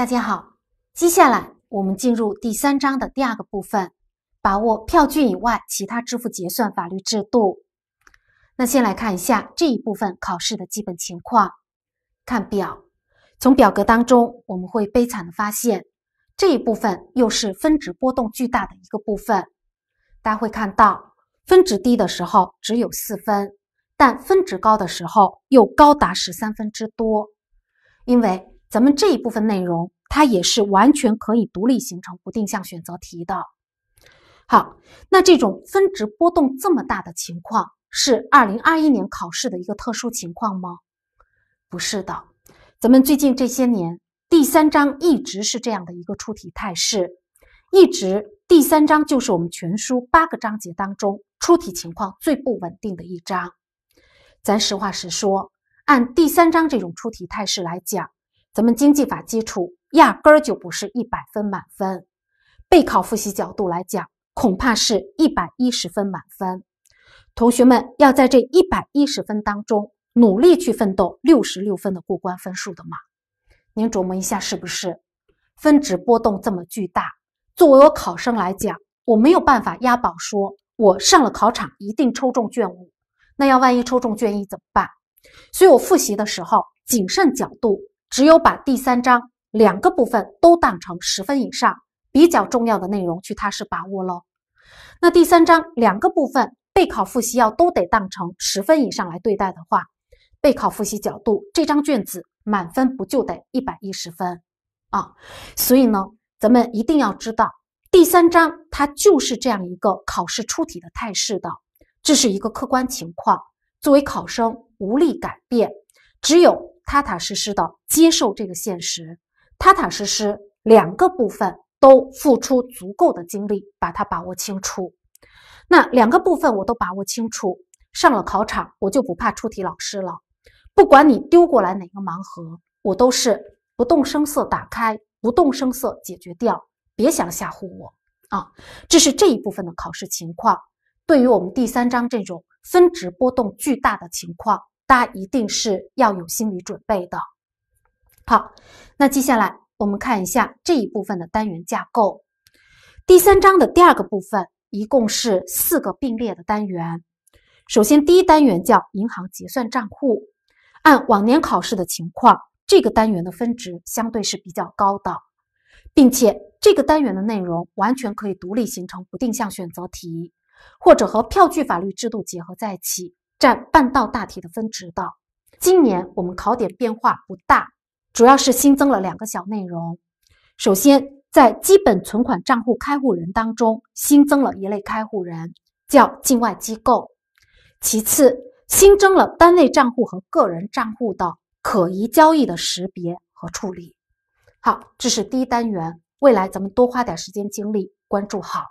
大家好，接下来我们进入第三章的第二个部分，把握票据以外其他支付结算法律制度。那先来看一下这一部分考试的基本情况，看表。从表格当中，我们会悲惨的发现，这一部分又是分值波动巨大的一个部分。大家会看到，分值低的时候只有四分，但分值高的时候又高达十三分之多，因为。咱们这一部分内容，它也是完全可以独立形成不定向选择题的。好，那这种分值波动这么大的情况，是二零二一年考试的一个特殊情况吗？不是的，咱们最近这些年，第三章一直是这样的一个出题态势，一直第三章就是我们全书八个章节当中出题情况最不稳定的一章。咱实话实说，按第三章这种出题态势来讲。咱们经济法基础压根儿就不是一百分满分，备考复习角度来讲，恐怕是一百一十分满分。同学们要在这一百一十分当中努力去奋斗六十六分的过关分数的嘛？您琢磨一下是不是？分值波动这么巨大，作为我考生来讲，我没有办法押宝说我上了考场一定抽中卷五，那要万一抽中卷一怎么办？所以我复习的时候谨慎角度。只有把第三章两个部分都当成十分以上比较重要的内容去踏实把握喽。那第三章两个部分备考复习要都得当成十分以上来对待的话，备考复习角度这张卷子满分不就得一百一十分啊？所以呢，咱们一定要知道，第三章它就是这样一个考试出题的态势的，这是一个客观情况，作为考生无力改变，只有。踏踏实实的接受这个现实，踏踏实实两个部分都付出足够的精力，把它把握清楚。那两个部分我都把握清楚，上了考场我就不怕出题老师了。不管你丢过来哪个盲盒，我都是不动声色打开，不动声色解决掉，别想吓唬我啊！这是这一部分的考试情况。对于我们第三章这种分值波动巨大的情况。大家一定是要有心理准备的。好，那接下来我们看一下这一部分的单元架构。第三章的第二个部分一共是四个并列的单元。首先，第一单元叫银行结算账户。按往年考试的情况，这个单元的分值相对是比较高的，并且这个单元的内容完全可以独立形成不定向选择题，或者和票据法律制度结合在一起。占半道大题的分值的。今年我们考点变化不大，主要是新增了两个小内容。首先，在基本存款账户开户人当中新增了一类开户人，叫境外机构。其次，新增了单位账户和个人账户的可疑交易的识别和处理。好，这是第一单元，未来咱们多花点时间精力关注好。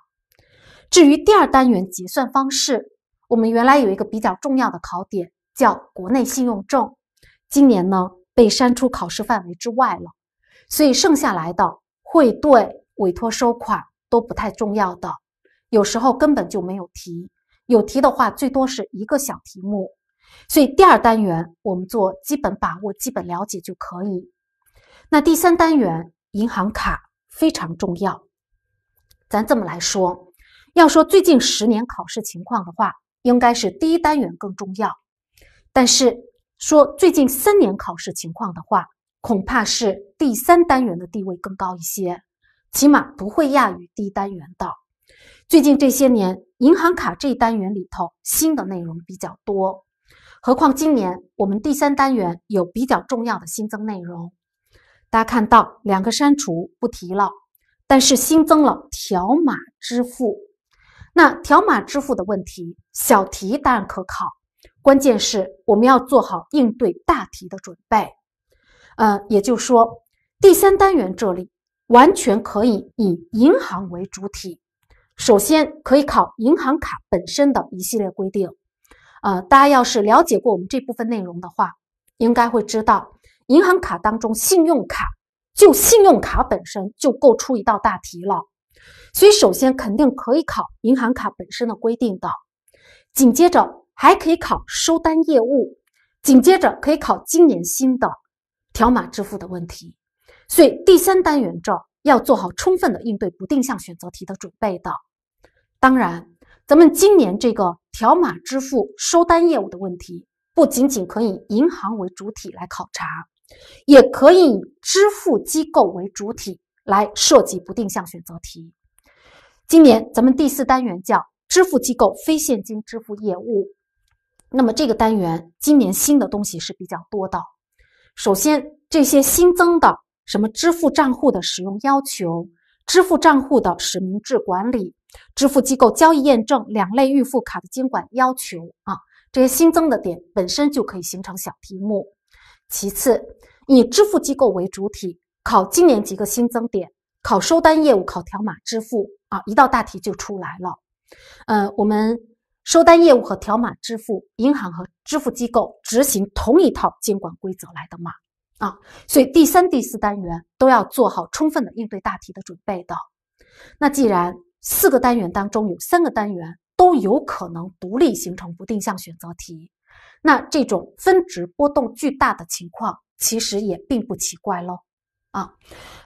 至于第二单元结算方式。我们原来有一个比较重要的考点叫国内信用证，今年呢被删除考试范围之外了，所以剩下来的汇兑、委托收款都不太重要的，有时候根本就没有提，有提的话最多是一个小题目，所以第二单元我们做基本把握、基本了解就可以。那第三单元银行卡非常重要，咱这么来说，要说最近十年考试情况的话。应该是第一单元更重要，但是说最近三年考试情况的话，恐怕是第三单元的地位更高一些，起码不会亚于第一单元的。最近这些年，银行卡这一单元里头新的内容比较多，何况今年我们第三单元有比较重要的新增内容。大家看到两个删除不提了，但是新增了条码支付。那条码支付的问题，小题当然可考，关键是我们要做好应对大题的准备。呃，也就是说，第三单元这里完全可以以银行为主体，首先可以考银行卡本身的一系列规定。呃，大家要是了解过我们这部分内容的话，应该会知道，银行卡当中信用卡，就信用卡本身就够出一道大题了。所以，首先肯定可以考银行卡本身的规定的，紧接着还可以考收单业务，紧接着可以考今年新的条码支付的问题。所以，第三单元这要做好充分的应对不定向选择题的准备的。当然，咱们今年这个条码支付收单业务的问题，不仅仅可以银行为主体来考察，也可以以支付机构为主体来设计不定向选择题。今年咱们第四单元叫支付机构非现金支付业务，那么这个单元今年新的东西是比较多的。首先，这些新增的什么支付账户的使用要求、支付账户的实名制管理、支付机构交易验证两类预付卡的监管要求啊，这些新增的点本身就可以形成小题目。其次，以支付机构为主体，考今年几个新增点。考收单业务，考条码支付啊，一道大题就出来了。呃，我们收单业务和条码支付，银行和支付机构执行同一套监管规则来的嘛，啊，所以第三、第四单元都要做好充分的应对大题的准备的。那既然四个单元当中有三个单元都有可能独立形成不定向选择题，那这种分值波动巨大的情况其实也并不奇怪喽，啊，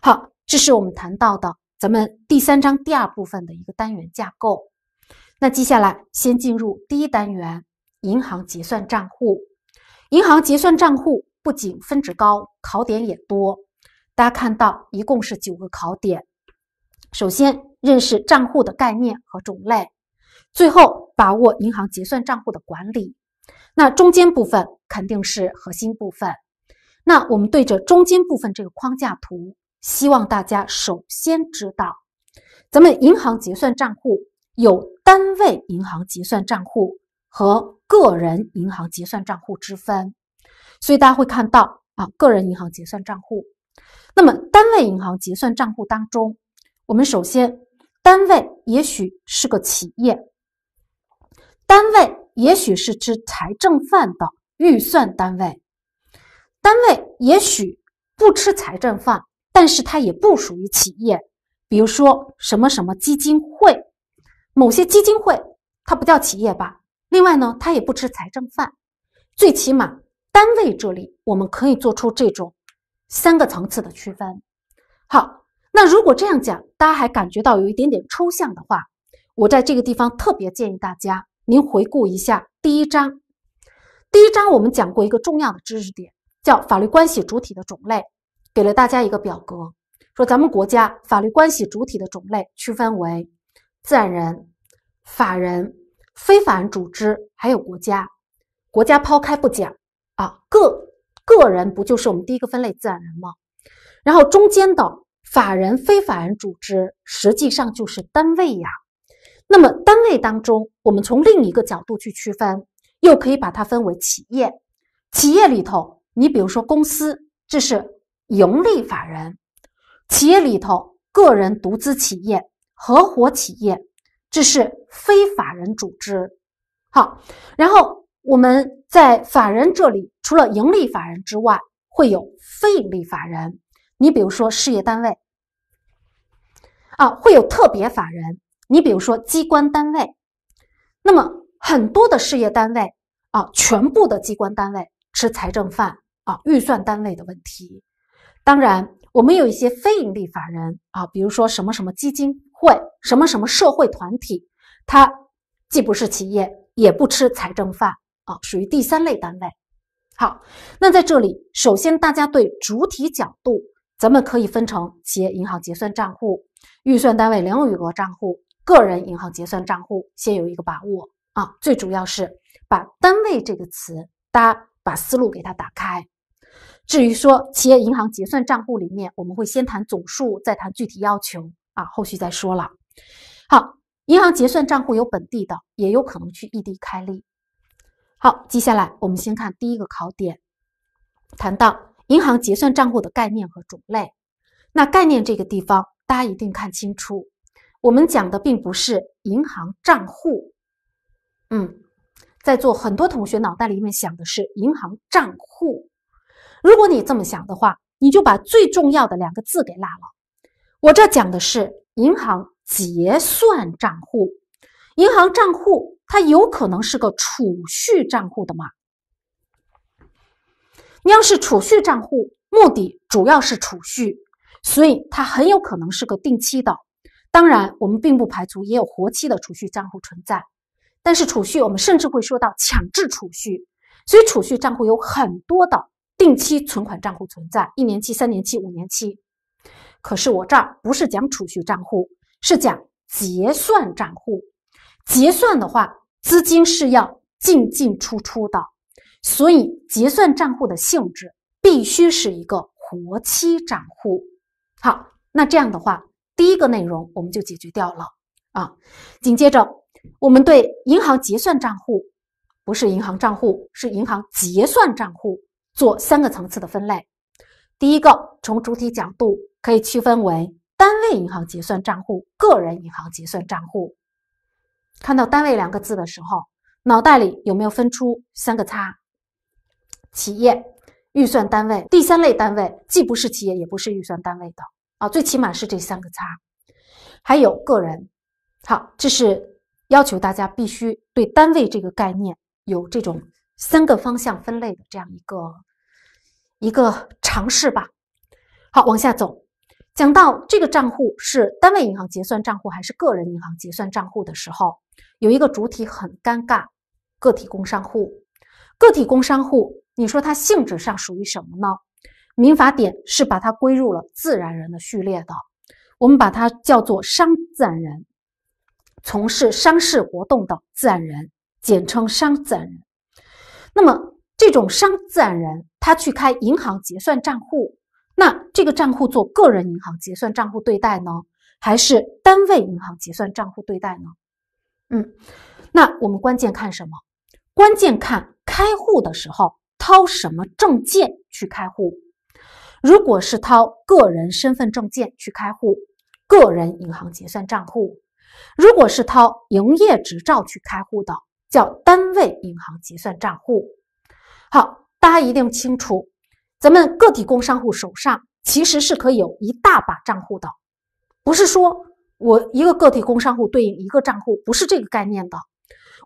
好。这是我们谈到的咱们第三章第二部分的一个单元架构。那接下来先进入第一单元银行结算账户。银行结算账户不仅分值高，考点也多。大家看到，一共是九个考点。首先认识账户的概念和种类，最后把握银行结算账户的管理。那中间部分肯定是核心部分。那我们对着中间部分这个框架图。希望大家首先知道，咱们银行结算账户有单位银行结算账户和个人银行结算账户之分，所以大家会看到啊，个人银行结算账户。那么单位银行结算账户当中，我们首先单位也许是个企业，单位也许是吃财政饭的预算单位，单位也许不吃财政饭。但是它也不属于企业，比如说什么什么基金会，某些基金会它不叫企业吧？另外呢，它也不吃财政饭，最起码单位这里我们可以做出这种三个层次的区分。好，那如果这样讲，大家还感觉到有一点点抽象的话，我在这个地方特别建议大家，您回顾一下第一章，第一章我们讲过一个重要的知识点，叫法律关系主体的种类。给了大家一个表格，说咱们国家法律关系主体的种类区分为自然人、法人、非法人组织，还有国家。国家抛开不讲啊，个个人不就是我们第一个分类自然人吗？然后中间的法人、非法人组织，实际上就是单位呀。那么单位当中，我们从另一个角度去区分，又可以把它分为企业。企业里头，你比如说公司，这是。盈利法人，企业里头，个人独资企业、合伙企业，这是非法人组织。好，然后我们在法人这里，除了盈利法人之外，会有非盈利法人。你比如说事业单位啊，会有特别法人。你比如说机关单位，那么很多的事业单位啊，全部的机关单位吃财政饭啊，预算单位的问题。当然，我们有一些非盈利法人啊，比如说什么什么基金会、什么什么社会团体，它既不是企业，也不吃财政饭啊，属于第三类单位。好，那在这里，首先大家对主体角度，咱们可以分成企业银行结算账户、预算单位零余额账户、个人银行结算账户，先有一个把握啊。最主要是把“单位”这个词，大家把思路给它打开。至于说企业银行结算账户里面，我们会先谈总数，再谈具体要求啊，后续再说了。好，银行结算账户有本地的，也有可能去异地开立。好，接下来我们先看第一个考点，谈到银行结算账户的概念和种类。那概念这个地方，大家一定看清楚，我们讲的并不是银行账户。嗯，在座很多同学脑袋里面想的是银行账户。如果你这么想的话，你就把最重要的两个字给落了。我这讲的是银行结算账户，银行账户它有可能是个储蓄账户的嘛？你要是储蓄账户，目的主要是储蓄，所以它很有可能是个定期的。当然，我们并不排除也有活期的储蓄账户存在。但是储蓄，我们甚至会说到强制储蓄，所以储蓄账户有很多的。定期存款账户存在一年期、三年期、五年期，可是我这儿不是讲储蓄账户，是讲结算账户。结算的话，资金是要进进出出的，所以结算账户的性质必须是一个活期账户。好，那这样的话，第一个内容我们就解决掉了啊。紧接着，我们对银行结算账户，不是银行账户，是银行结算账户。做三个层次的分类。第一个，从主体角度可以区分为单位银行结算账户、个人银行结算账户。看到“单位”两个字的时候，脑袋里有没有分出三个叉？企业、预算单位、第三类单位，既不是企业，也不是预算单位的啊，最起码是这三个叉。还有个人。好，这是要求大家必须对“单位”这个概念有这种。三个方向分类的这样一个一个尝试吧。好，往下走，讲到这个账户是单位银行结算账户还是个人银行结算账户的时候，有一个主体很尴尬：个体工商户。个体工商户，你说它性质上属于什么呢？民法典是把它归入了自然人的序列的，我们把它叫做商自然人，从事商事活动的自然人，简称商自然人。那么，这种商自然人他去开银行结算账户，那这个账户做个人银行结算账户对待呢，还是单位银行结算账户对待呢？嗯，那我们关键看什么？关键看开户的时候掏什么证件去开户。如果是掏个人身份证件去开户，个人银行结算账户；如果是掏营业执照去开户的。叫单位银行结算账户。好，大家一定要清楚，咱们个体工商户手上其实是可以有一大把账户的，不是说我一个个体工商户对应一个账户，不是这个概念的。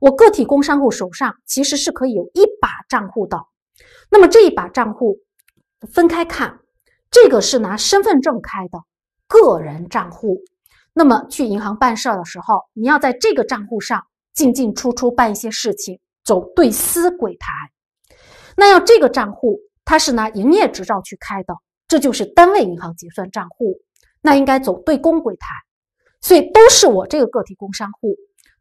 我个体工商户手上其实是可以有一把账户的。那么这一把账户分开看，这个是拿身份证开的个人账户。那么去银行办事的时候，你要在这个账户上。进进出出办一些事情，走对私柜台。那要这个账户，他是拿营业执照去开的，这就是单位银行结算账户。那应该走对公柜台。所以都是我这个个体工商户，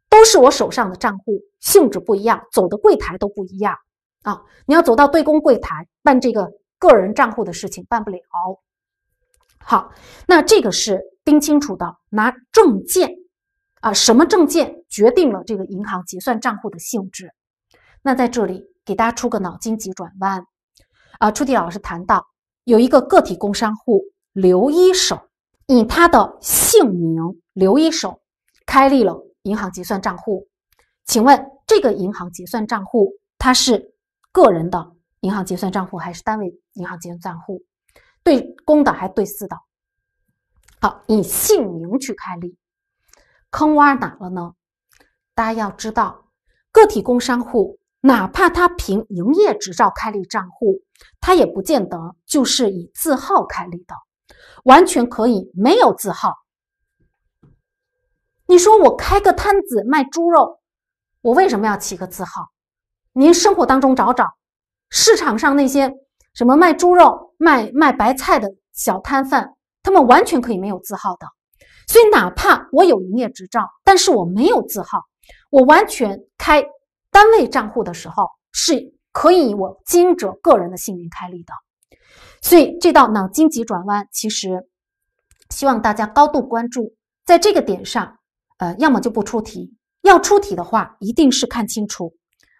都是我手上的账户性质不一样，走的柜台都不一样啊。你要走到对公柜台办这个个人账户的事情办不了。好，那这个是盯清楚的，拿证件。啊，什么证件决定了这个银行结算账户的性质？那在这里给大家出个脑筋急转弯，啊，出题老师谈到有一个个体工商户刘一手，以他的姓名刘一手开立了银行结算账户，请问这个银行结算账户它是个人的银行结算账户还是单位银行结算账户？对公的还是对私的？好，以姓名去开立。坑洼哪了呢？大家要知道，个体工商户哪怕他凭营业执照开立账户，他也不见得就是以字号开立的，完全可以没有字号。你说我开个摊子卖猪肉，我为什么要起个字号？您生活当中找找，市场上那些什么卖猪肉、卖卖白菜的小摊贩，他们完全可以没有字号的。所以，哪怕我有营业执照，但是我没有字号，我完全开单位账户的时候是可以以我经营者个人的姓名开立的。所以这道脑筋急转弯，其实希望大家高度关注，在这个点上，呃，要么就不出题，要出题的话，一定是看清楚，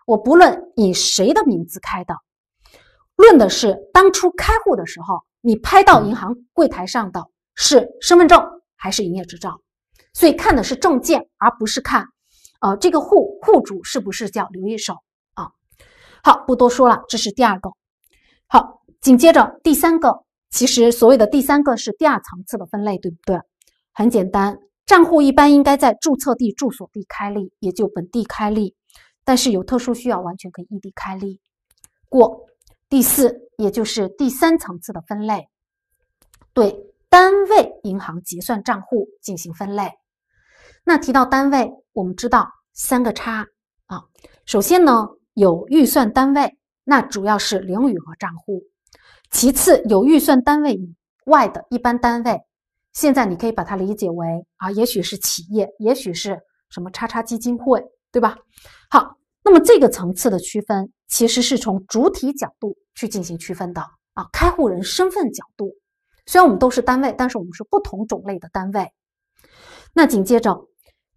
我不论以谁的名字开的，论的是当初开户的时候，你拍到银行柜台上的是身份证。还是营业执照，所以看的是证件，而不是看，呃，这个户户主是不是叫刘一手啊？好，不多说了，这是第二个。好，紧接着第三个，其实所谓的第三个是第二层次的分类，对不对？很简单，账户一般应该在注册地、住所地开立，也就本地开立，但是有特殊需要，完全可以异地开立。过第四，也就是第三层次的分类，对。单位银行结算账户进行分类。那提到单位，我们知道三个叉啊。首先呢，有预算单位，那主要是零余额账户；其次有预算单位以外的一般单位。现在你可以把它理解为啊，也许是企业，也许是什么叉叉基金会，对吧？好，那么这个层次的区分其实是从主体角度去进行区分的啊，开户人身份角度。虽然我们都是单位，但是我们是不同种类的单位。那紧接着，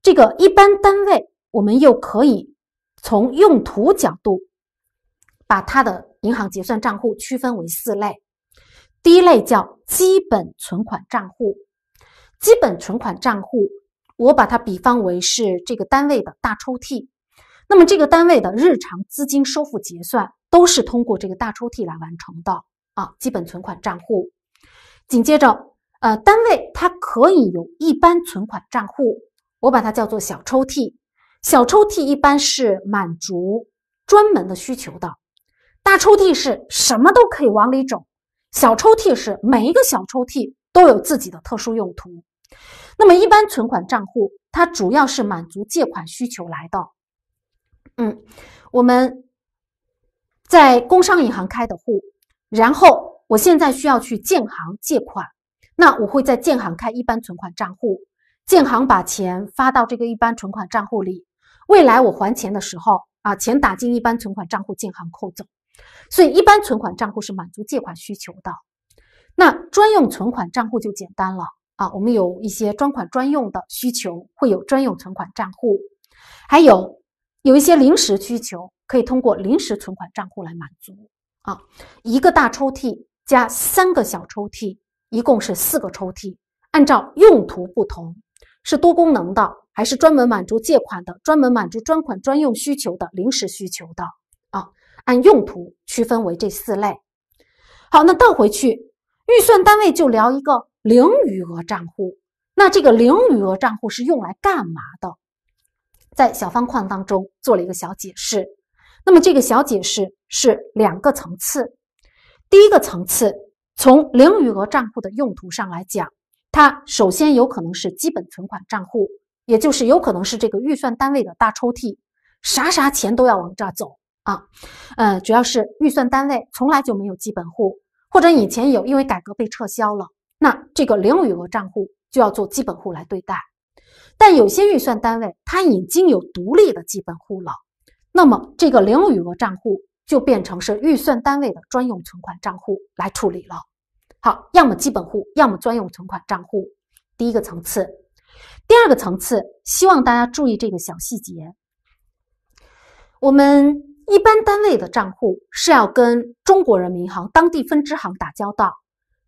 这个一般单位，我们又可以从用途角度，把它的银行结算账户区分为四类。第一类叫基本存款账户。基本存款账户，我把它比方为是这个单位的大抽屉。那么这个单位的日常资金收付结算都是通过这个大抽屉来完成的啊。基本存款账户。紧接着，呃，单位它可以有一般存款账户，我把它叫做小抽屉。小抽屉一般是满足专门的需求的，大抽屉是什么都可以往里整，小抽屉是每一个小抽屉都有自己的特殊用途。那么一般存款账户它主要是满足借款需求来的。嗯，我们在工商银行开的户，然后。我现在需要去建行借款，那我会在建行开一般存款账户，建行把钱发到这个一般存款账户里。未来我还钱的时候，啊，钱打进一般存款账户，建行扣走。所以一般存款账户是满足借款需求的。那专用存款账户就简单了，啊，我们有一些专款专用的需求，会有专用存款账户。还有有一些临时需求，可以通过临时存款账户来满足。啊，一个大抽屉。加三个小抽屉，一共是四个抽屉。按照用途不同，是多功能的，还是专门满足借款的，专门满足专款专用需求的临时需求的？啊，按用途区分为这四类。好，那倒回去，预算单位就聊一个零余额账户。那这个零余额账户是用来干嘛的？在小方框当中做了一个小解释。那么这个小解释是两个层次。第一个层次，从零余额账户的用途上来讲，它首先有可能是基本存款账户，也就是有可能是这个预算单位的大抽屉，啥啥钱都要往这儿走啊。呃，主要是预算单位从来就没有基本户，或者以前有，因为改革被撤销了，那这个零余额账户就要做基本户来对待。但有些预算单位它已经有独立的基本户了，那么这个零余额账户。就变成是预算单位的专用存款账户来处理了。好，要么基本户，要么专用存款账户，第一个层次。第二个层次，希望大家注意这个小细节。我们一般单位的账户是要跟中国人民银行当地分支行打交道，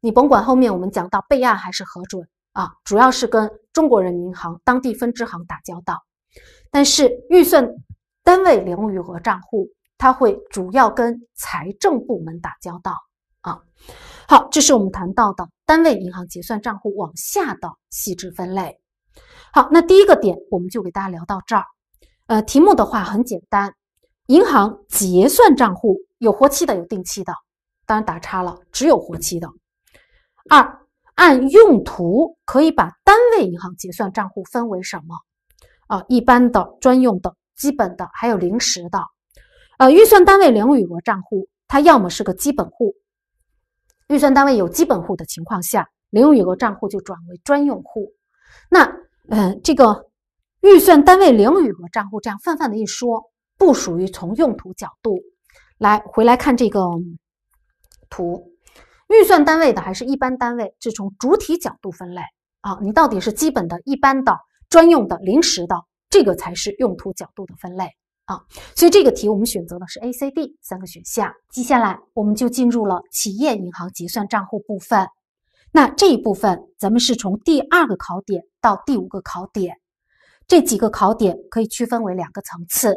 你甭管后面我们讲到备案还是核准啊，主要是跟中国人民银行当地分支行打交道。但是预算单位零余额账户。它会主要跟财政部门打交道啊。好，这是我们谈到的单位银行结算账户往下的细致分类。好，那第一个点我们就给大家聊到这儿。呃，题目的话很简单，银行结算账户有活期的，有定期的，当然打叉了，只有活期的。二，按用途可以把单位银行结算账户分为什么啊？一般的、专用的、基本的，还有临时的。呃，预算单位零余额账户，它要么是个基本户。预算单位有基本户的情况下，零余额账户就转为专用户。那，嗯，这个预算单位零余额账户这样泛泛的一说，不属于从用途角度来回来看这个图。预算单位的还是一般单位，是从主体角度分类啊。你到底是基本的、一般的、专用的、临时的，这个才是用途角度的分类。啊，所以这个题我们选择的是 A、C、D 三个选项。接下来我们就进入了企业银行结算账户部分。那这一部分咱们是从第二个考点到第五个考点，这几个考点可以区分为两个层次。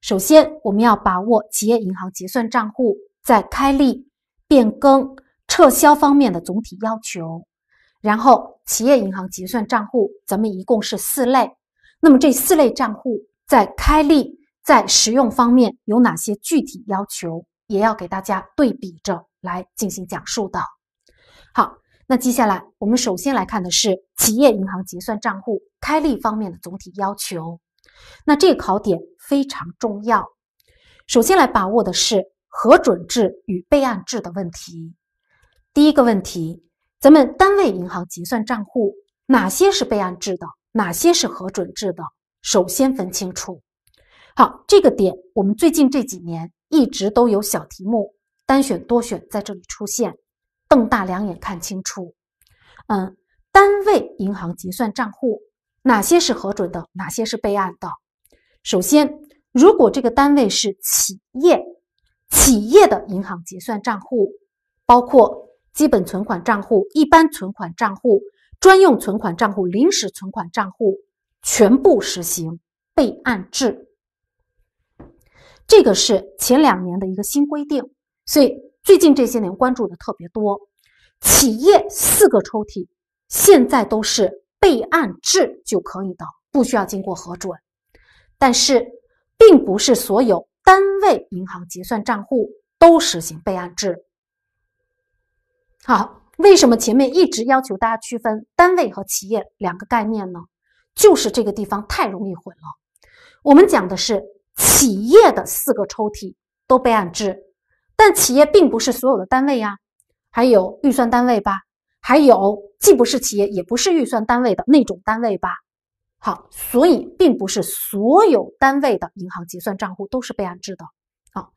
首先，我们要把握企业银行结算账户在开立、变更、撤销方面的总体要求。然后，企业银行结算账户咱们一共是四类。那么这四类账户在开立在使用方面有哪些具体要求，也要给大家对比着来进行讲述的。好，那接下来我们首先来看的是企业银行结算账户开立方面的总体要求。那这个考点非常重要。首先来把握的是核准制与备案制的问题。第一个问题，咱们单位银行结算账户哪些是备案制的，哪些是核准制的？首先分清楚。好，这个点我们最近这几年一直都有小题目，单选多选在这里出现，瞪大两眼看清楚。嗯，单位银行结算账户哪些是核准的，哪些是备案的？首先，如果这个单位是企业，企业的银行结算账户包括基本存款账户、一般存款账户、专用存款账户、临时存款账户，全部实行备案制。这个是前两年的一个新规定，所以最近这些年关注的特别多。企业四个抽屉现在都是备案制就可以的，不需要经过核准。但是，并不是所有单位银行结算账户都实行备案制。好，为什么前面一直要求大家区分单位和企业两个概念呢？就是这个地方太容易混了。我们讲的是。企业的四个抽屉都备案制，但企业并不是所有的单位呀，还有预算单位吧，还有既不是企业也不是预算单位的那种单位吧。好，所以并不是所有单位的银行结算账户都是备案制的。好，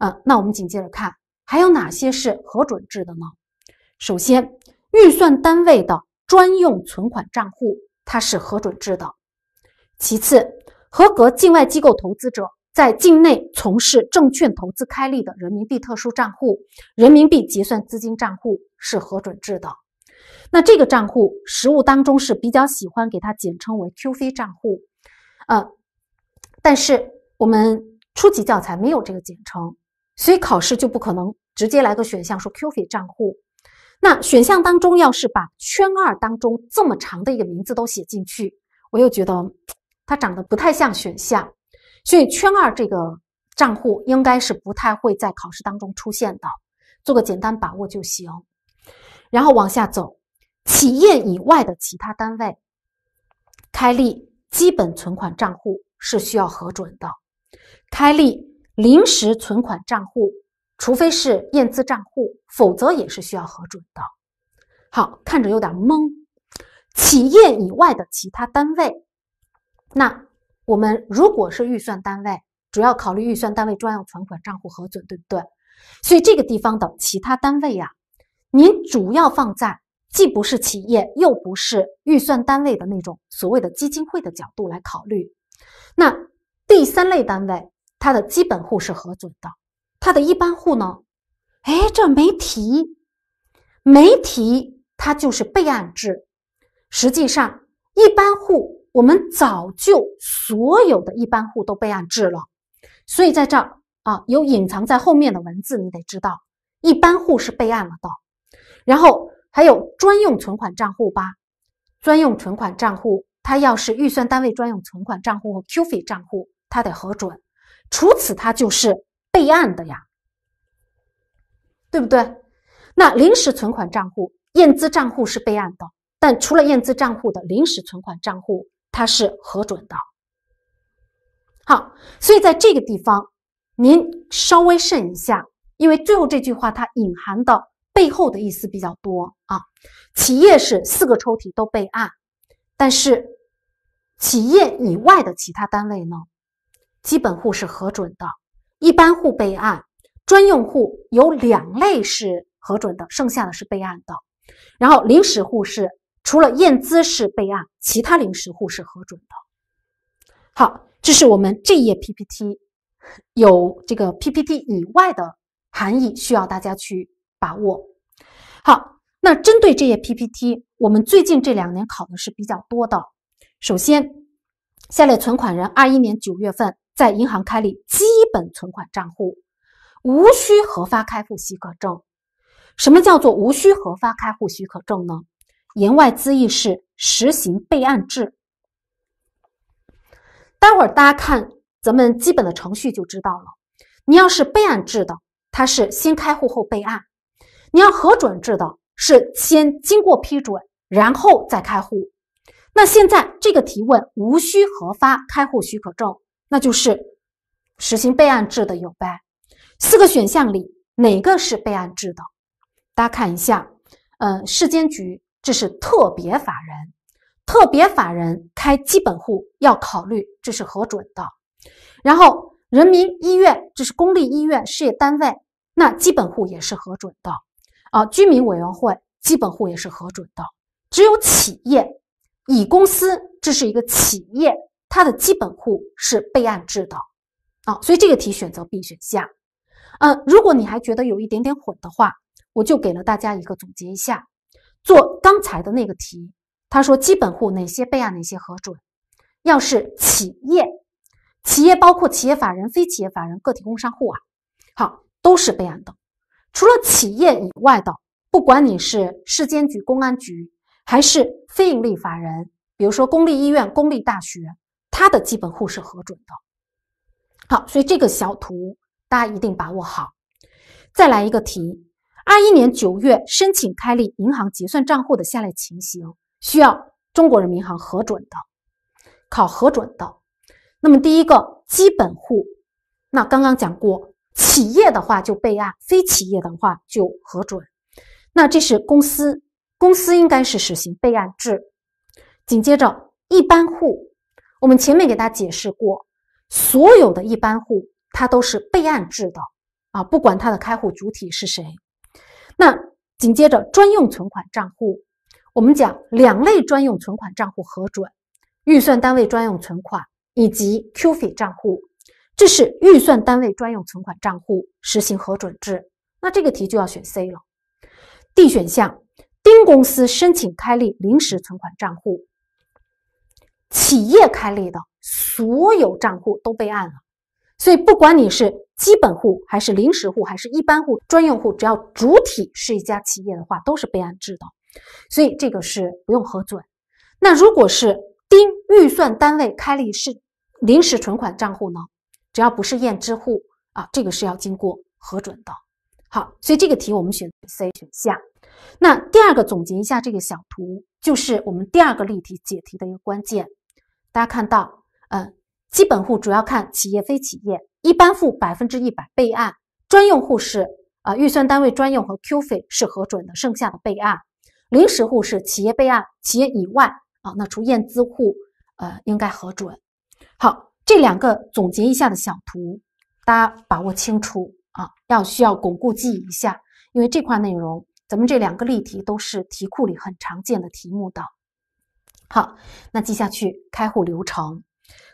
嗯，那我们紧接着看还有哪些是核准制的呢？首先，预算单位的专用存款账户它是核准制的，其次。合格境外机构投资者在境内从事证券投资开立的人民币特殊账户、人民币结算资金账户是核准制的。那这个账户实务当中是比较喜欢给它简称为 QF 账户，呃，但是我们初级教材没有这个简称，所以考试就不可能直接来个选项说 QF 账户。那选项当中要是把圈二当中这么长的一个名字都写进去，我又觉得。它长得不太像选项，所以圈二这个账户应该是不太会在考试当中出现的，做个简单把握就行。然后往下走，企业以外的其他单位开立基本存款账户是需要核准的，开立临时存款账户，除非是验资账户，否则也是需要核准的。好，看着有点懵，企业以外的其他单位。那我们如果是预算单位，主要考虑预算单位专用存款账户核准，对不对？所以这个地方的其他单位呀，您主要放在既不是企业又不是预算单位的那种所谓的基金会的角度来考虑。那第三类单位，它的基本户是核准的，它的一般户呢？哎，这没提，没提，它就是备案制。实际上，一般户。我们早就所有的一般户都备案制了，所以在这儿啊，有隐藏在后面的文字，你得知道，一般户是备案了的，然后还有专用存款账户吧？专用存款账户，它要是预算单位专用存款账户和 QF 账户，它得核准，除此它就是备案的呀，对不对？那临时存款账户、验资账户是备案的，但除了验资账户的临时存款账户。它是核准的，好，所以在这个地方，您稍微慎一下，因为最后这句话它隐含的背后的意思比较多啊。企业是四个抽屉都备案，但是企业以外的其他单位呢？基本户是核准的，一般户备案，专用户有两类是核准的，剩下的是备案的，然后临时户是。除了验资是备案，其他临时户是核准的？好，这是我们这页 PPT 有这个 PPT 以外的含义，需要大家去把握。好，那针对这页 PPT，我们最近这两年考的是比较多的。首先，下列存款人二一年九月份在银行开立基本存款账户，无需核发开户许可证。什么叫做无需核发开户许可证呢？言外之意是实行备案制。待会儿大家看咱们基本的程序就知道了。你要是备案制的，它是先开户后备案；你要核准制的，是先经过批准，然后再开户。那现在这个提问无需核发开户许可证，那就是实行备案制的有呗？四个选项里哪个是备案制的？大家看一下，嗯，市监局。这是特别法人，特别法人开基本户要考虑，这是核准的。然后，人民医院这是公立医院事业单位，那基本户也是核准的啊。居民委员会基本户也是核准的。只有企业，乙公司这是一个企业，它的基本户是备案制的啊。所以这个题选择 B 选项。嗯，如果你还觉得有一点点混的话，我就给了大家一个总结一下。做刚才的那个题，他说基本户哪些备案，哪些核准？要是企业，企业包括企业法人、非企业法人、个体工商户啊，好，都是备案的。除了企业以外的，不管你是市监局、公安局，还是非营利法人，比如说公立医院、公立大学，它的基本户是核准的。好，所以这个小图大家一定把握好。再来一个题。二一年九月申请开立银行结算账户的下列情形需要中国人民银行核准的，考核准的。那么第一个基本户，那刚刚讲过，企业的话就备案，非企业的话就核准。那这是公司，公司应该是实行备案制。紧接着一般户，我们前面给大家解释过，所有的一般户它都是备案制的啊，不管它的开户主体是谁。那紧接着专用存款账户，我们讲两类专用存款账户核准，预算单位专用存款以及 QF 账户，这是预算单位专用存款账户实行核准制，那这个题就要选 C 了。D 选项，丁公司申请开立临时存款账户，企业开立的所有账户都备案了。所以，不管你是基本户还是临时户，还是一般户、专用户，只要主体是一家企业的话，都是备案制的，所以这个是不用核准。那如果是丁预算单位开立是临时存款账户呢？只要不是验支户啊，这个是要经过核准的。好，所以这个题我们选 C 选项。那第二个，总结一下这个小图，就是我们第二个例题解题的一个关键。大家看到，嗯。基本户主要看企业非企业，一般户百分之一百备案，专用户是啊预算单位专用和 Q 费是核准的，剩下的备案，临时户是企业备案，企业以外啊那除验资户呃应该核准。好，这两个总结一下的小图，大家把握清楚啊，要需要巩固记忆一下，因为这块内容咱们这两个例题都是题库里很常见的题目。的好，那记下去开户流程。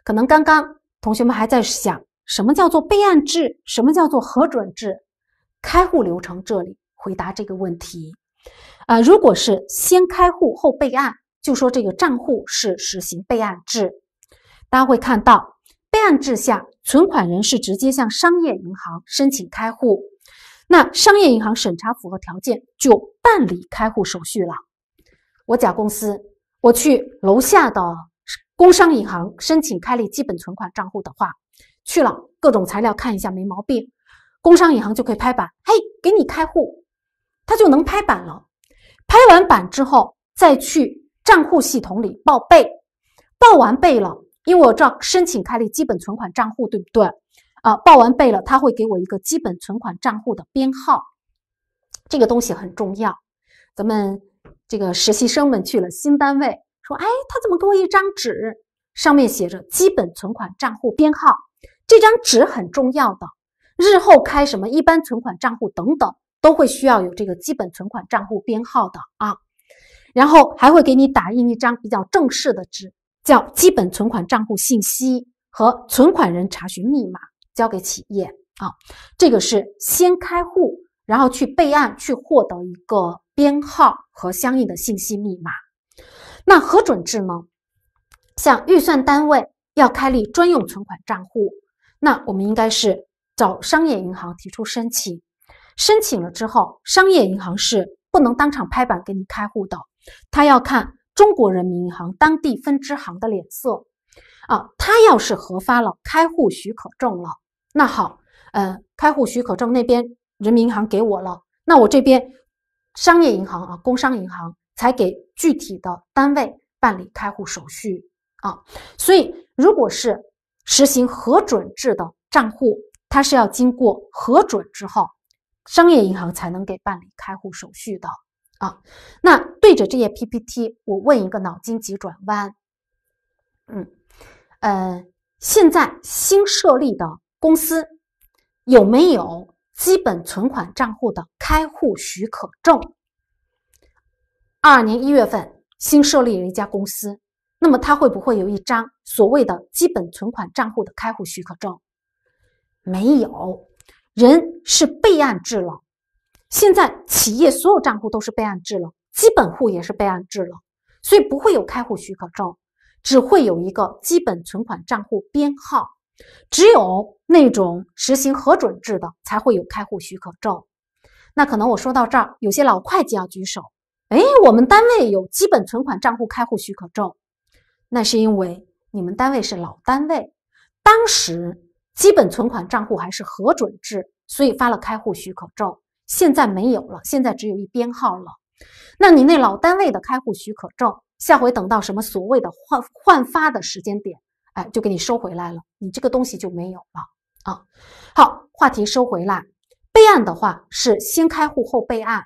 可能刚刚同学们还在想什么叫做备案制，什么叫做核准制，开户流程这里回答这个问题。啊，如果是先开户后备案，就说这个账户是实行备案制。大家会看到备案制下，存款人是直接向商业银行申请开户，那商业银行审查符合条件就办理开户手续了。我甲公司，我去楼下的。工商银行申请开立基本存款账户的话，去了各种材料看一下没毛病，工商银行就可以拍板，嘿，给你开户，他就能拍板了。拍完板之后，再去账户系统里报备，报完备了，因为我这申请开立基本存款账户，对不对？啊，报完备了，他会给我一个基本存款账户的编号，这个东西很重要。咱们这个实习生们去了新单位。哎，他怎么给我一张纸，上面写着基本存款账户编号？这张纸很重要的，日后开什么一般存款账户等等，都会需要有这个基本存款账户编号的啊。然后还会给你打印一张比较正式的纸，叫基本存款账户信息和存款人查询密码，交给企业啊。这个是先开户，然后去备案，去获得一个编号和相应的信息密码。那核准制呢？像预算单位要开立专用存款账户，那我们应该是找商业银行提出申请。申请了之后，商业银行是不能当场拍板给你开户的，他要看中国人民银行当地分支行的脸色。啊，他要是核发了开户许可证了，那好，呃，开户许可证那边人民银行给我了，那我这边商业银行啊，工商银行。才给具体的单位办理开户手续啊，所以如果是实行核准制的账户，它是要经过核准之后，商业银行才能给办理开户手续的啊。那对着这页 PPT，我问一个脑筋急转弯，嗯呃，现在新设立的公司有没有基本存款账户的开户许可证？二二年一月份新设立了一家公司，那么他会不会有一张所谓的基本存款账户的开户许可证？没有人是备案制了，现在企业所有账户都是备案制了，基本户也是备案制了，所以不会有开户许可证，只会有一个基本存款账户编号。只有那种实行核准制的才会有开户许可证。那可能我说到这儿，有些老会计要举手。哎，我们单位有基本存款账户开户许可证，那是因为你们单位是老单位，当时基本存款账户还是核准制，所以发了开户许可证。现在没有了，现在只有一编号了。那你那老单位的开户许可证，下回等到什么所谓的换换发的时间点，哎，就给你收回来了，你这个东西就没有了啊。好，话题收回来，备案的话是先开户后备案。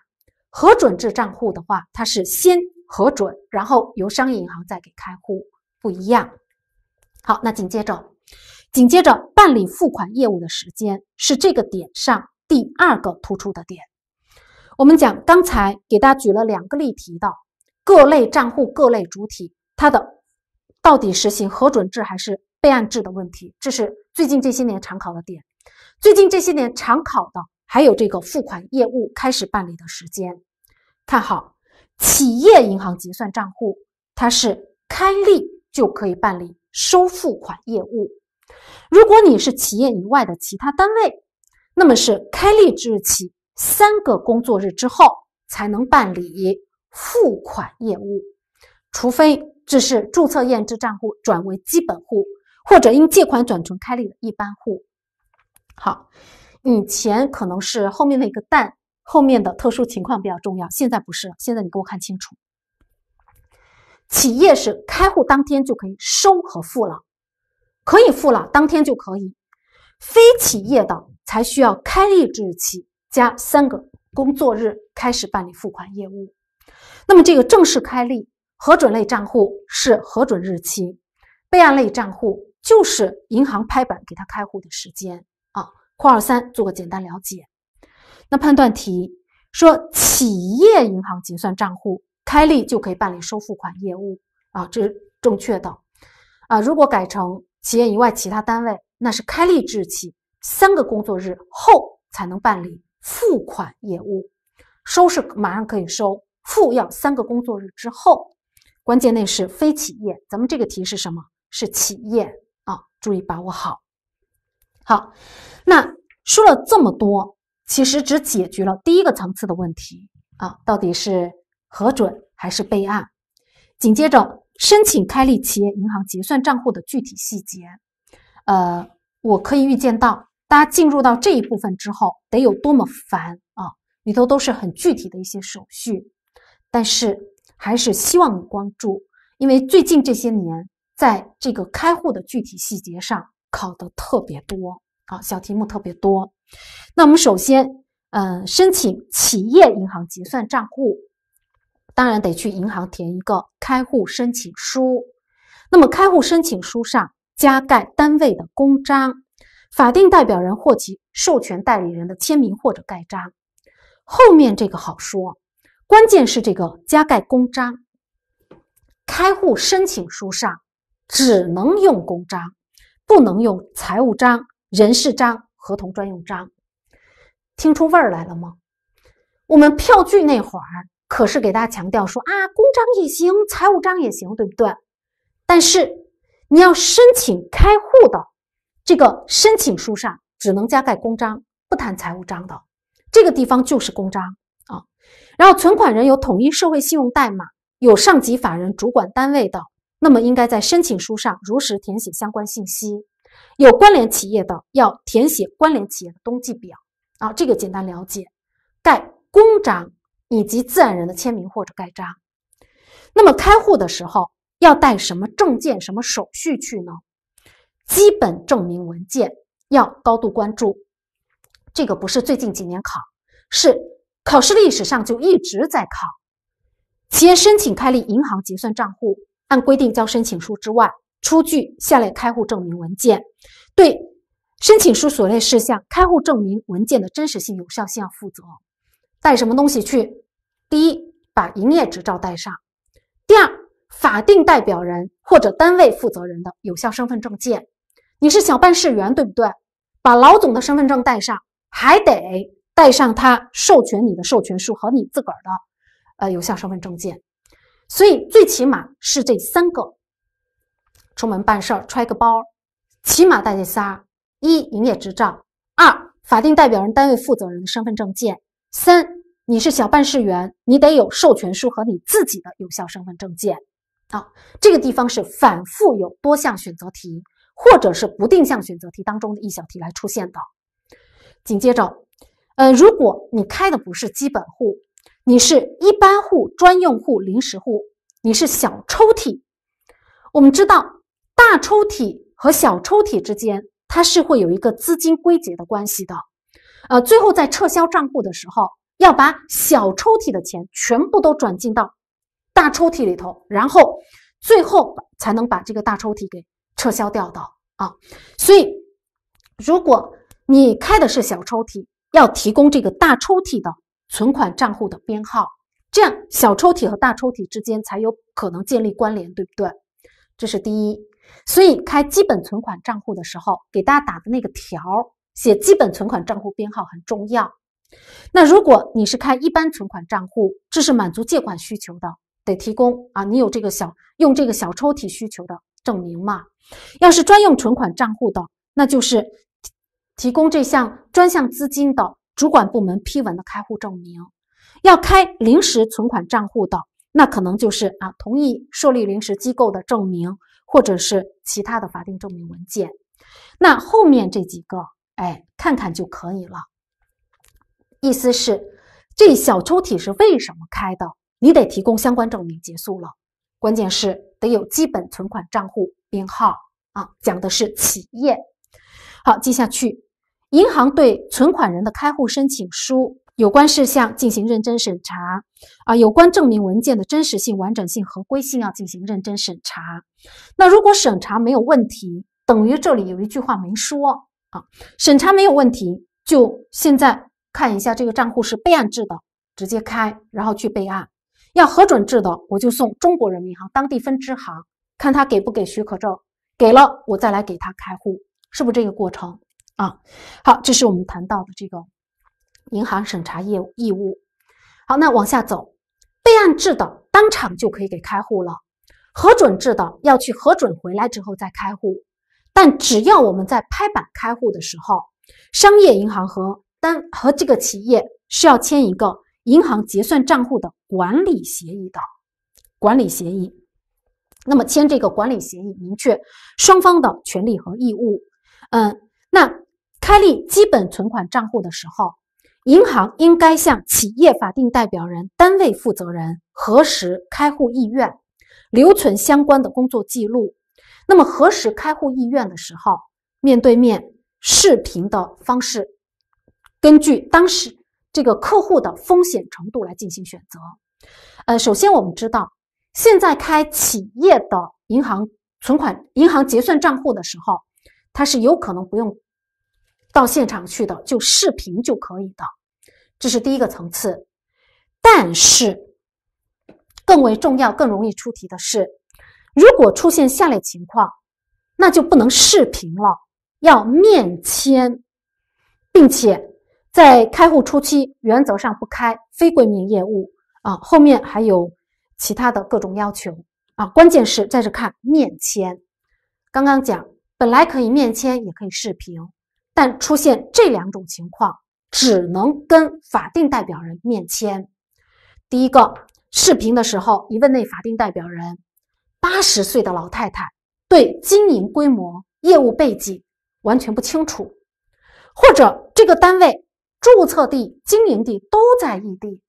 核准制账户的话，它是先核准，然后由商业银行再给开户，不一样。好，那紧接着，紧接着办理付款业务的时间是这个点上第二个突出的点。我们讲刚才给大家举了两个例题的各类账户、各类主体，它的到底实行核准制还是备案制的问题，这是最近这些年常考的点。最近这些年常考的。还有这个付款业务开始办理的时间，看好企业银行结算账户，它是开立就可以办理收付款业务。如果你是企业以外的其他单位，那么是开立之日起三个工作日之后才能办理付款业务，除非这是注册验资账户转为基本户，或者因借款转成开立的一般户。好。以前可能是后面那个蛋后面的特殊情况比较重要，现在不是了。现在你给我看清楚，企业是开户当天就可以收和付了，可以付了，当天就可以。非企业的才需要开立之日起加三个工作日开始办理付款业务。那么这个正式开立核准类账户是核准日期，备案类账户就是银行拍板给他开户的时间。括号三做个简单了解。那判断题说企业银行结算账户开立就可以办理收付款业务啊，这是正确的啊。如果改成企业以外其他单位，那是开立之日起三个工作日后才能办理付款业务，收是马上可以收，付要三个工作日之后。关键那是非企业，咱们这个题是什么？是企业啊，注意把握好。好，那说了这么多，其实只解决了第一个层次的问题啊，到底是核准还是备案？紧接着，申请开立企业银行结算账户的具体细节，呃，我可以预见到，大家进入到这一部分之后，得有多么烦啊！里头都是很具体的一些手续，但是还是希望你关注，因为最近这些年，在这个开户的具体细节上。考的特别多啊，小题目特别多。那我们首先，呃，申请企业银行结算账户，当然得去银行填一个开户申请书。那么开户申请书上加盖单位的公章，法定代表人或其授权代理人的签名或者盖章。后面这个好说，关键是这个加盖公章。开户申请书上只能用公章。不能用财务章、人事章、合同专用章，听出味儿来了吗？我们票据那会儿可是给大家强调说啊，公章也行，财务章也行，对不对？但是你要申请开户的这个申请书上只能加盖公章，不谈财务章的，这个地方就是公章啊。然后存款人有统一社会信用代码，有上级法人主管单位的。那么应该在申请书上如实填写相关信息，有关联企业的要填写关联企业的登记表啊，这个简单了解，盖公章以及自然人的签名或者盖章。那么开户的时候要带什么证件、什么手续去呢？基本证明文件要高度关注，这个不是最近几年考，是考试历史上就一直在考。企业申请开立银行结算账户。按规定交申请书之外，出具下列开户证明文件，对申请书所列事项、开户证明文件的真实性、有效性要负责。带什么东西去？第一，把营业执照带上；第二，法定代表人或者单位负责人的有效身份证件。你是小办事员，对不对？把老总的身份证带上，还得带上他授权你的授权书和你自个儿的，呃，有效身份证件。所以最起码是这三个，出门办事儿揣个包，起码带这仨：一营业执照，二法定代表人单位负责人身份证件，三你是小办事员，你得有授权书和你自己的有效身份证件。好，这个地方是反复有多项选择题或者是不定向选择题当中的一小题来出现的。紧接着，呃，如果你开的不是基本户。你是一般户、专用户、临时户，你是小抽屉。我们知道，大抽屉和小抽屉之间，它是会有一个资金归结的关系的。呃，最后在撤销账户的时候，要把小抽屉的钱全部都转进到大抽屉里头，然后最后才能把这个大抽屉给撤销掉的啊。所以，如果你开的是小抽屉，要提供这个大抽屉的。存款账户的编号，这样小抽屉和大抽屉之间才有可能建立关联，对不对？这是第一。所以开基本存款账户的时候，给大家打的那个条写基本存款账户编号很重要。那如果你是开一般存款账户，这是满足借款需求的，得提供啊，你有这个小用这个小抽屉需求的证明嘛？要是专用存款账户的，那就是提供这项专项资金的。主管部门批文的开户证明，要开临时存款账户的，那可能就是啊，同意设立临时机构的证明，或者是其他的法定证明文件。那后面这几个，哎，看看就可以了。意思是这小抽屉是为什么开的？你得提供相关证明。结束了，关键是得有基本存款账户编号啊，讲的是企业。好，接下去。银行对存款人的开户申请书有关事项进行认真审查，啊，有关证明文件的真实性、完整性、合规性要进行认真审查。那如果审查没有问题，等于这里有一句话没说啊，审查没有问题，就现在看一下这个账户是备案制的，直接开，然后去备案。要核准制的，我就送中国人民银行当地分支行，看他给不给许可证，给了我再来给他开户，是不是这个过程？啊，好，这是我们谈到的这个银行审查业务义务。好，那往下走，备案制的当场就可以给开户了；，核准制的要去核准，回来之后再开户。但只要我们在拍板开户的时候，商业银行和单和这个企业是要签一个银行结算账户的管理协议的，管理协议。那么签这个管理协议，明确双方的权利和义务。嗯，那。开立基本存款账户的时候，银行应该向企业法定代表人、单位负责人核实开户意愿，留存相关的工作记录。那么核实开户意愿的时候，面对面、视频的方式，根据当时这个客户的风险程度来进行选择。呃，首先我们知道，现在开企业的银行存款、银行结算账户的时候，它是有可能不用。到现场去的就视频就可以的，这是第一个层次。但是更为重要、更容易出题的是，如果出现下列情况，那就不能视频了，要面签，并且在开户初期原则上不开非柜面业务啊。后面还有其他的各种要求啊。关键是在这看面签。刚刚讲，本来可以面签，也可以视频。但出现这两种情况，只能跟法定代表人面签。第一个视频的时候，一问那法定代表人，八十岁的老太太对经营规模、业务背景完全不清楚，或者这个单位注册地、经营地都在异地，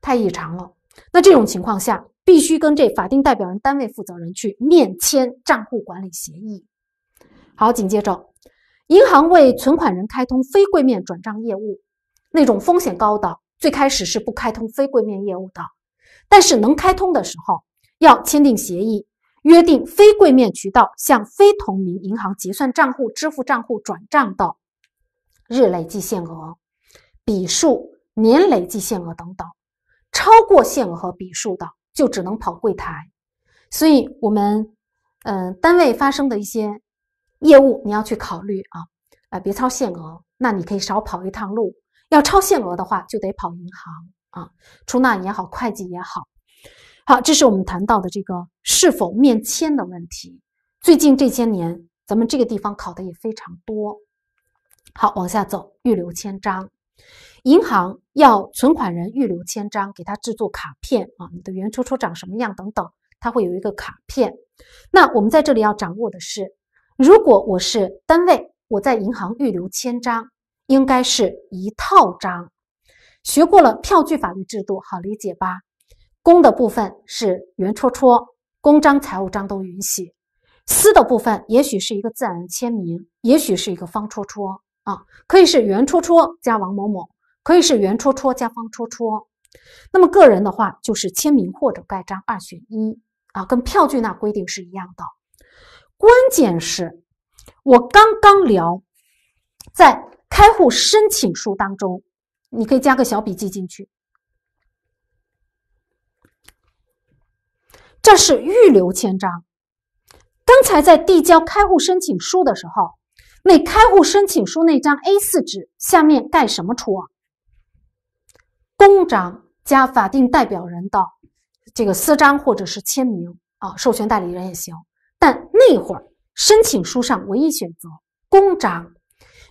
太异常了。那这种情况下，必须跟这法定代表人、单位负责人去面签账户管理协议。好，紧接着。银行为存款人开通非柜面转账业务，那种风险高的，最开始是不开通非柜面业务的，但是能开通的时候，要签订协议，约定非柜面渠道向非同名银行结算账户、支付账户转账的日累计限额、笔数、年累计限额等等，超过限额和笔数的就只能跑柜台。所以，我们，嗯，单位发生的一些。业务你要去考虑啊，啊别超限额，那你可以少跑一趟路。要超限额的话，就得跑银行啊，出纳也好，会计也好。好，这是我们谈到的这个是否面签的问题。最近这些年，咱们这个地方考的也非常多。好，往下走，预留签章，银行要存款人预留签章，给他制作卡片啊，你的原出戳长什么样等等，他会有一个卡片。那我们在这里要掌握的是。如果我是单位，我在银行预留签章，应该是一套章。学过了票据法律制度，好理解吧？公的部分是圆戳戳，公章、财务章都允许；私的部分也许是一个自然签名，也许是一个方戳戳啊，可以是圆戳戳加王某某，可以是圆戳戳加方戳戳。那么个人的话就是签名或者盖章，二选一啊，跟票据那规定是一样的。关键是我刚刚聊，在开户申请书当中，你可以加个小笔记进去。这是预留签章。刚才在递交开户申请书的时候，那开户申请书那张 A 四纸下面盖什么戳啊？公章加法定代表人的这个私章或者是签名啊，授权代理人也行。但那会儿申请书上唯一选择公章，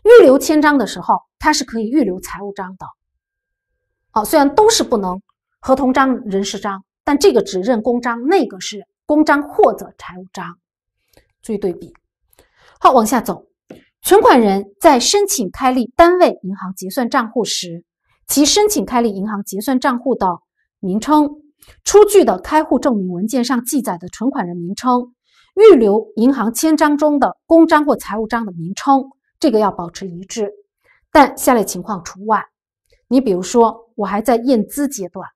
预留签章的时候，它是可以预留财务章的。好，虽然都是不能合同章、人事章，但这个只认公章，那个是公章或者财务章。注意对比。好，往下走，存款人在申请开立单位银行结算账户时，其申请开立银行结算账户的名称，出具的开户证明文件上记载的存款人名称。预留银行签章中的公章或财务章的名称，这个要保持一致，但下列情况除外。你比如说，我还在验资阶段，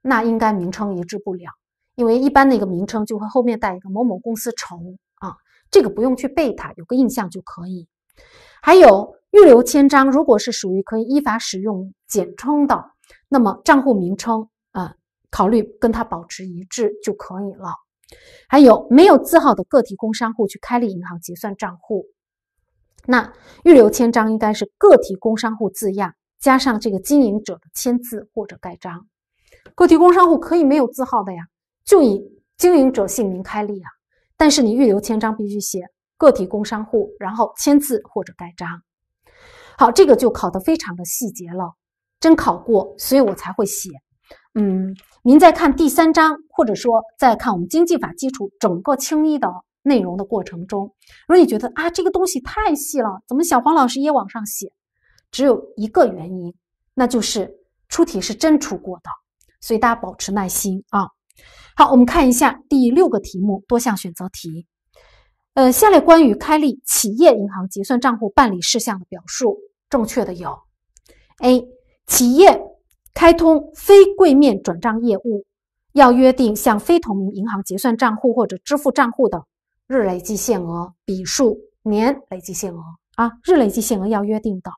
那应该名称一致不了，因为一般那个名称就会后面带一个某某公司筹啊，这个不用去背它，有个印象就可以。还有预留签章，如果是属于可以依法使用简称的，那么账户名称啊，考虑跟它保持一致就可以了。还有没有字号的个体工商户去开立银行结算账户，那预留签章应该是个体工商户字样加上这个经营者的签字或者盖章。个体工商户可以没有字号的呀，就以经营者姓名开立啊。但是你预留签章必须写个体工商户，然后签字或者盖章。好，这个就考得非常的细节了，真考过，所以我才会写。嗯，您再看第三章，或者说再看我们经济法基础整个清一的内容的过程中，如果你觉得啊这个东西太细了，怎么小黄老师也往上写？只有一个原因，那就是出题是真出过的，所以大家保持耐心啊。好，我们看一下第六个题目，多项选择题。呃，下列关于开立企业银行结算账户办理事项的表述正确的有：A. 企业。开通非柜面转账业务，要约定向非同名银行结算账户或者支付账户的日累计限额、笔数、年累计限额啊，日累计限额要约定的。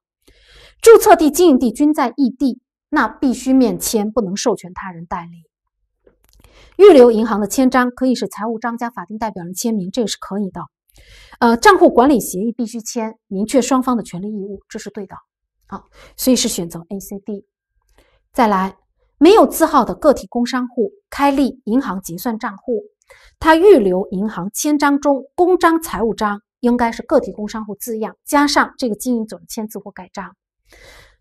注册地、经营地均在异地，那必须面签，不能授权他人代理。预留银行的签章可以是财务章加法定代表人签名，这个是可以的。呃，账户管理协议必须签，明确双方的权利义务，这是对的。好，所以是选择 A、C、D。再来，没有字号的个体工商户开立银行结算账户，他预留银行签章中公章、财务章，应该是个体工商户字样加上这个经营者的签字或盖章，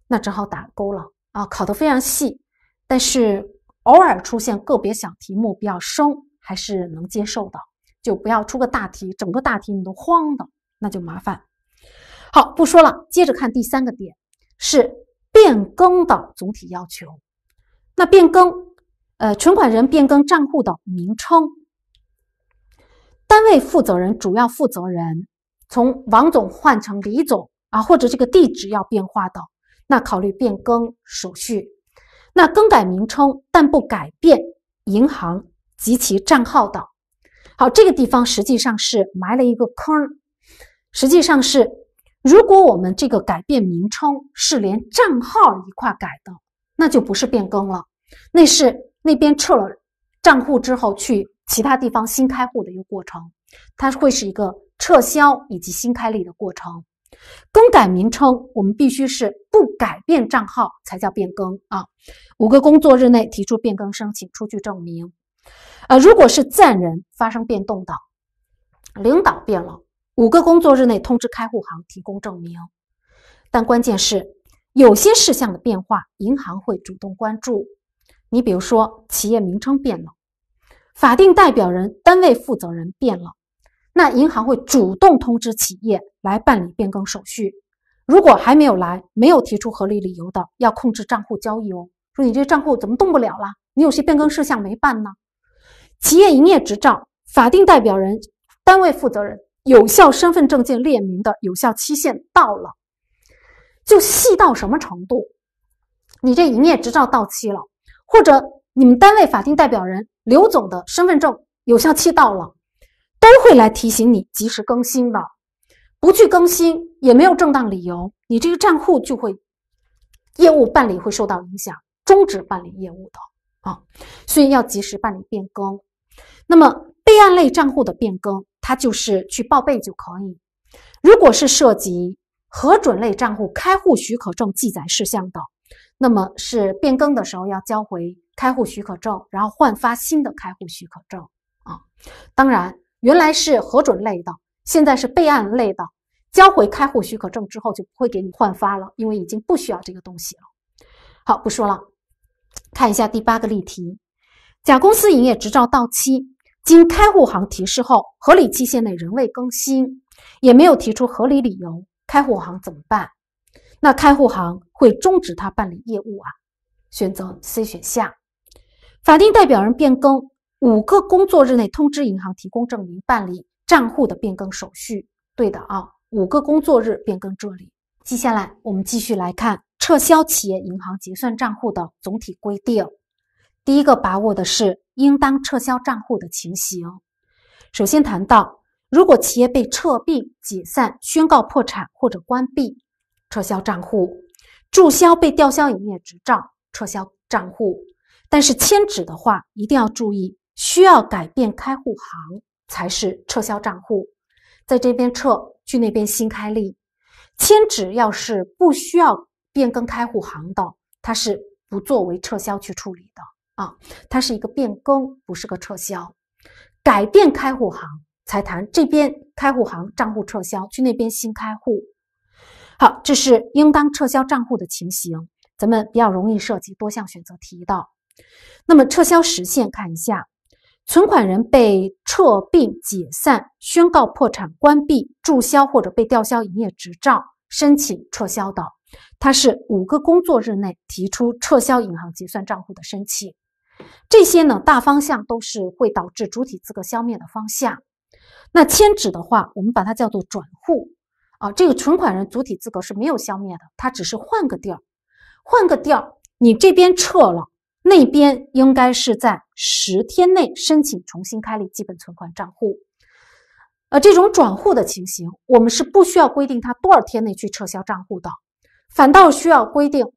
那正好打勾了啊。考的非常细，但是偶尔出现个别小题目比较生，还是能接受的。就不要出个大题，整个大题你都慌的，那就麻烦。好，不说了，接着看第三个点是。变更的总体要求，那变更，呃，存款人变更账户的名称、单位负责人、主要负责人，从王总换成李总啊，或者这个地址要变化的，那考虑变更手续。那更改名称但不改变银行及其账号的，好，这个地方实际上是埋了一个坑，实际上是。如果我们这个改变名称是连账号一块改的，那就不是变更了，那是那边撤了账户之后去其他地方新开户的一个过程，它会是一个撤销以及新开立的过程。更改名称，我们必须是不改变账号才叫变更啊。五个工作日内提出变更申请，出具证明。呃，如果是暂人发生变动的，领导变了。五个工作日内通知开户行提供证明，但关键是有些事项的变化，银行会主动关注。你比如说，企业名称变了，法定代表人、单位负责人变了，那银行会主动通知企业来办理变更手续。如果还没有来，没有提出合理理由的，要控制账户交易哦。说你这账户怎么动不了了？你有些变更事项没办呢？企业营业执照、法定代表人、单位负责人。有效身份证件列明的有效期限到了，就细到什么程度？你这营业执照到期了，或者你们单位法定代表人刘总的身份证有效期到了，都会来提醒你及时更新的。不去更新也没有正当理由，你这个账户就会业务办理会受到影响，终止办理业务的啊。所以要及时办理变更。那么。备案类账户的变更，它就是去报备就可以。如果是涉及核准类账户开户许可证记载事项的，那么是变更的时候要交回开户许可证，然后换发新的开户许可证啊。当然，原来是核准类的，现在是备案类的，交回开户许可证之后就不会给你换发了，因为已经不需要这个东西了。好，不说了，看一下第八个例题：甲公司营业执照到期。经开户行提示后，合理期限内仍未更新，也没有提出合理理由，开户行怎么办？那开户行会终止他办理业务啊？选择 C 选项，法定代表人变更五个工作日内通知银行提供证明，办理账户的变更手续。对的啊，五个工作日变更这里。接下来我们继续来看撤销企业银行结算账户的总体规定。第一个把握的是应当撤销账户的情形。首先谈到，如果企业被撤并、解散、宣告破产或者关闭，撤销账户；注销被吊销营业执照，撤销账户。但是迁址的话，一定要注意，需要改变开户行才是撤销账户，在这边撤去那边新开立。迁址要是不需要变更开户行的，它是不作为撤销去处理的。啊，它是一个变更，不是个撤销，改变开户行才谈这边开户行账户撤销，去那边新开户。好，这是应当撤销账户的情形，咱们比较容易涉及多项选择题的。那么撤销时限看一下，存款人被撤并、解散、宣告破产、关闭、注销或者被吊销营业执照，申请撤销的，它是五个工作日内提出撤销银行结算账户的申请。这些呢，大方向都是会导致主体资格消灭的方向。那迁址的话，我们把它叫做转户啊，这个存款人主体资格是没有消灭的，它只是换个地儿，换个地儿，你这边撤了，那边应该是在十天内申请重新开立基本存款账户。呃，这种转户的情形，我们是不需要规定他多少天内去撤销账户的，反倒需要规定。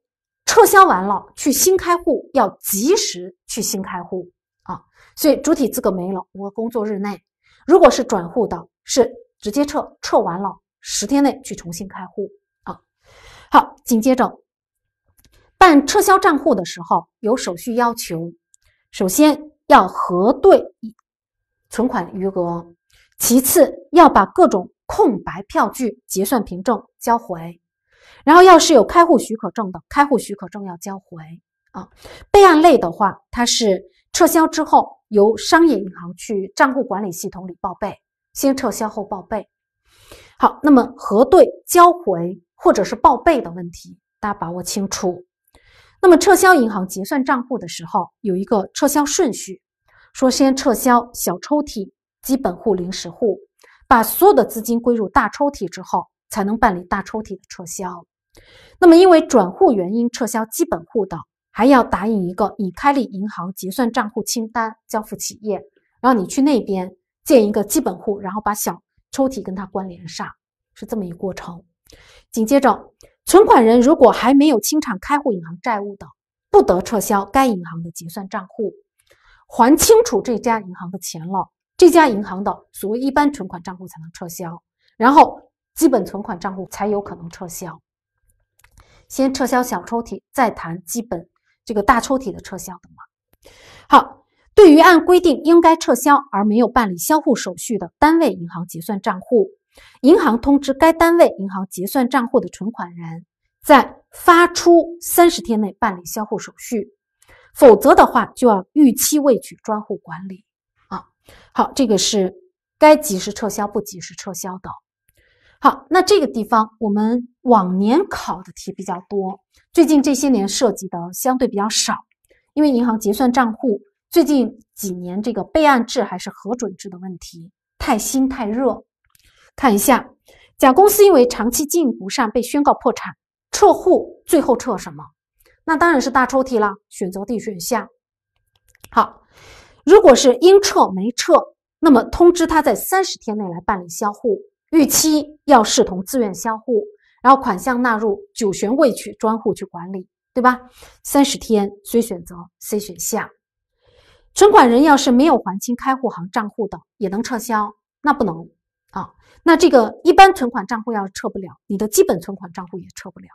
撤销完了，去新开户要及时去新开户啊，所以主体资格没了，我工作日内，如果是转户的，是直接撤，撤完了十天内去重新开户啊。好，紧接着办撤销账户的时候有手续要求，首先要核对存款余额，其次要把各种空白票据、结算凭证交回。然后，要是有开户许可证的，开户许可证要交回啊。备案类的话，它是撤销之后由商业银行去账户管理系统里报备，先撤销后报备。好，那么核对、交回或者是报备的问题，大家把握清楚。那么撤销银行结算账户的时候，有一个撤销顺序，说先撤销小抽屉、基本户、临时户，把所有的资金归入大抽屉之后。才能办理大抽屉的撤销。那么，因为转户原因撤销基本户的，还要打印一个已开立银行结算账户清单，交付企业，然后你去那边建一个基本户，然后把小抽屉跟它关联上，是这么一个过程。紧接着，存款人如果还没有清偿开户银行债务的，不得撤销该银行的结算账户。还清楚这家银行的钱了，这家银行的所谓一般存款账户才能撤销。然后。基本存款账户才有可能撤销，先撤销小抽屉，再谈基本这个大抽屉的撤销嘛。好，对于按规定应该撤销而没有办理销户手续的单位银行结算账户，银行通知该单位银行结算账户的存款人在发出三十天内办理销户手续，否则的话就要逾期未取专户管理啊。好，这个是该及时撤销不及时撤销的。好，那这个地方我们往年考的题比较多，最近这些年涉及的相对比较少，因为银行结算账户最近几年这个备案制还是核准制的问题太新太热。看一下，甲公司因为长期经营不善被宣告破产，撤户最后撤什么？那当然是大抽屉了，选择 D 选项。好，如果是应撤没撤，那么通知他在三十天内来办理销户。预期要视同自愿销户，然后款项纳入九玄未取专户去管理，对吧？三十天，所以选择 C 选项。存款人要是没有还清开户行账户的，也能撤销？那不能啊！那这个一般存款账户要撤不了，你的基本存款账户也撤不了。